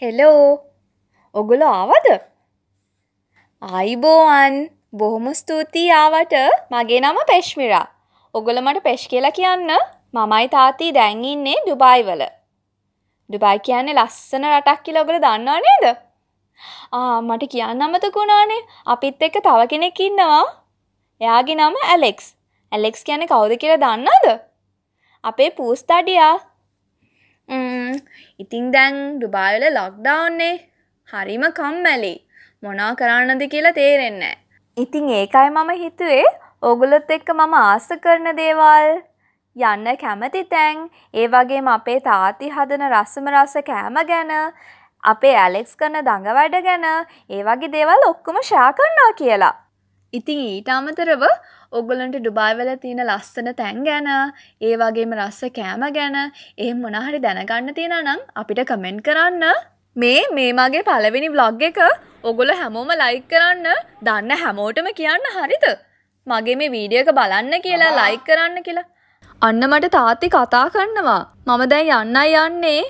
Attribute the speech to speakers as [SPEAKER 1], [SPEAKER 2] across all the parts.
[SPEAKER 1] Hello ඔගොලො ආවද අයිබෝවන් බොහොම ස්තුතියි ආවට මගේ නම පෙශ්මිරා ඔගොල මට පෙශ් කියලා කියන්න මමයි තාතී දැන්ඉන්නේ ඩුබයිවල ඩුබයි කියන්නේ ලස්සන රටක් කියලා ඔගොල දන්නා නේද මට කියන්න අමතකුණානේ අපිත් එක්ක තව කෙනෙක් ඉන්නවා එයාගේ නම ඇලෙක්ස් ඇලෙක්ස් කියන්නේ කවුද කියලා දන්නාද අපේ පූස්තඩියා ඉතිං දැන් ඩුබායල ලොක්ඩවන්නේ හරිම කම්මැලි මොනා කරන්නද කියලා තේරෙන්න. ඉතිං ඒකයි මම හිතුවේ ඕගුලොත් එක්ක මම ආස කරන දේවල් යන්න කැමති තැන් ඒ වගේම අපේ තාති හදන රසම රස කෑම ගැන අපේ ඇලෙක්ස් කරන දඟවැඩ ගැන ඒ වගේ දේවල් ඔක්කොම ෂා කරන්නා කියලා. ඉතිං ඊට අමතරව ඔගොලන්ට ඩුබායිවල තියෙන ලස්සන තැන් ගැන ඒවාගේම රස්ස කෑම ගැන එහෙම මොනහරි දැනගන්න තියෙන නම් අපිට කමෙන්ට් කරන්න මේ මේ මගේ පළවෙනි ව්ලොග් එක ඔගොල හැමෝම ලයික් කරන්න දන්න හැමෝටම කියන්න හරිද මගේ මේ වීඩියක බලන්න කියලා ලයික් කරන්න කියලා අන්න මට තාත්ති කතා කන්නවා මම දැන් යන්න යන්නේ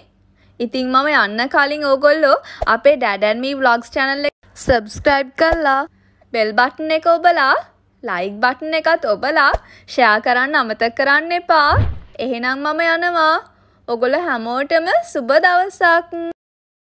[SPEAKER 1] ඉතිං මම යන්න කලින් ඕගොල්ලෝ අපේ ඩැඩන්මී ව්ලොග්ස් චැනල්ල සබස්ක්‍රයිබ් කල්ලා බෙල් බටන් එක ඔබලා ලයික් බටන් එකත් ඔබලා ෂයා කරන්න අමතක කරන්න එපා. එහෙනම් මම යනවා. ඔගොල හැමෝටම සුබ දවසක්.